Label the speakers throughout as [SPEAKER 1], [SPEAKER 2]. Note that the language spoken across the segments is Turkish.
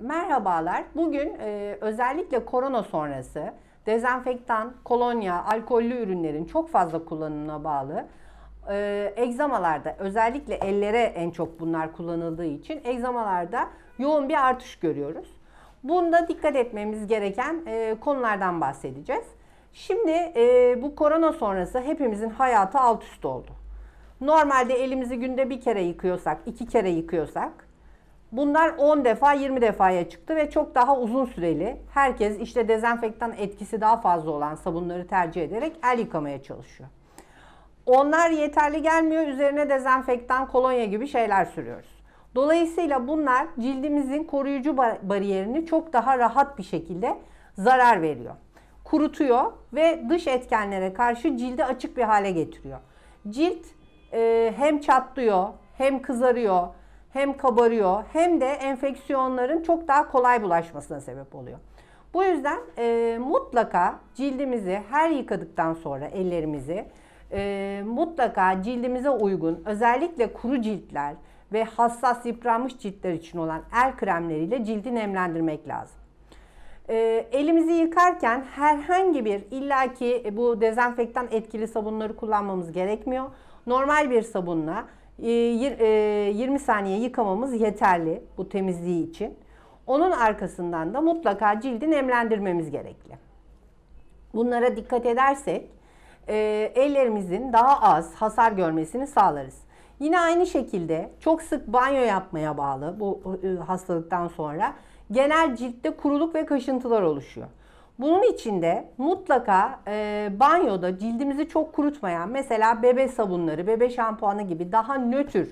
[SPEAKER 1] Merhabalar. Bugün e, özellikle korona sonrası dezenfektan, kolonya, alkollü ürünlerin çok fazla kullanımına bağlı e, egzamalarda özellikle ellere en çok bunlar kullanıldığı için egzamalarda yoğun bir artış görüyoruz. Bunda dikkat etmemiz gereken e, konulardan bahsedeceğiz. Şimdi e, bu korona sonrası hepimizin hayatı alt üst oldu. Normalde elimizi günde bir kere yıkıyorsak, iki kere yıkıyorsak Bunlar 10 defa 20 defaya çıktı ve çok daha uzun süreli. Herkes işte dezenfektan etkisi daha fazla olan sabunları tercih ederek el yıkamaya çalışıyor. Onlar yeterli gelmiyor. Üzerine dezenfektan, kolonya gibi şeyler sürüyoruz. Dolayısıyla bunlar cildimizin koruyucu bariyerini çok daha rahat bir şekilde zarar veriyor. Kurutuyor ve dış etkenlere karşı cildi açık bir hale getiriyor. Cilt e, hem çatlıyor, hem kızarıyor, hem kabarıyor hem de enfeksiyonların çok daha kolay bulaşmasına sebep oluyor. Bu yüzden e, mutlaka cildimizi her yıkadıktan sonra ellerimizi e, mutlaka cildimize uygun özellikle kuru ciltler ve hassas yıpranmış ciltler için olan el kremleriyle cildi nemlendirmek lazım. E, elimizi yıkarken herhangi bir illaki bu dezenfektan etkili sabunları kullanmamız gerekmiyor. Normal bir sabunla 20 ee, e, saniye yıkamamız yeterli bu temizliği için. Onun arkasından da mutlaka cildi nemlendirmemiz gerekli. Bunlara dikkat edersek e, ellerimizin daha az hasar görmesini sağlarız. Yine aynı şekilde çok sık banyo yapmaya bağlı bu e, hastalıktan sonra genel ciltte kuruluk ve kaşıntılar oluşuyor. Bunun içinde mutlaka e, banyoda cildimizi çok kurutmayan mesela bebe sabunları, bebe şampuanı gibi daha nötr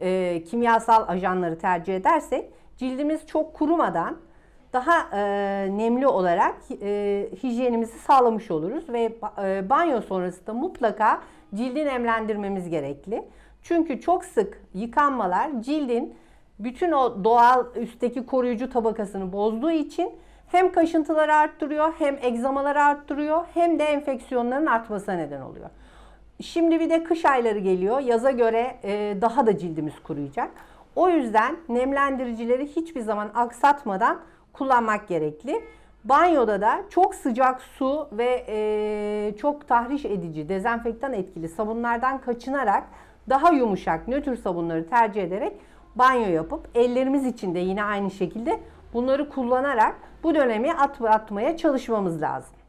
[SPEAKER 1] e, kimyasal ajanları tercih edersek cildimiz çok kurumadan daha e, nemli olarak e, hijyenimizi sağlamış oluruz ve e, banyo sonrası da mutlaka cildi nemlendirmemiz gerekli. Çünkü çok sık yıkanmalar cildin bütün o doğal üstteki koruyucu tabakasını bozduğu için hem kaşıntıları arttırıyor, hem egzamaları arttırıyor, hem de enfeksiyonların artmasına neden oluyor. Şimdi bir de kış ayları geliyor. Yaza göre e, daha da cildimiz kuruyacak. O yüzden nemlendiricileri hiçbir zaman aksatmadan kullanmak gerekli. Banyoda da çok sıcak su ve e, çok tahriş edici, dezenfektan etkili sabunlardan kaçınarak daha yumuşak nötr sabunları tercih ederek banyo yapıp ellerimiz için de yine aynı şekilde Bunları kullanarak bu dönemi at atmaya çalışmamız lazım.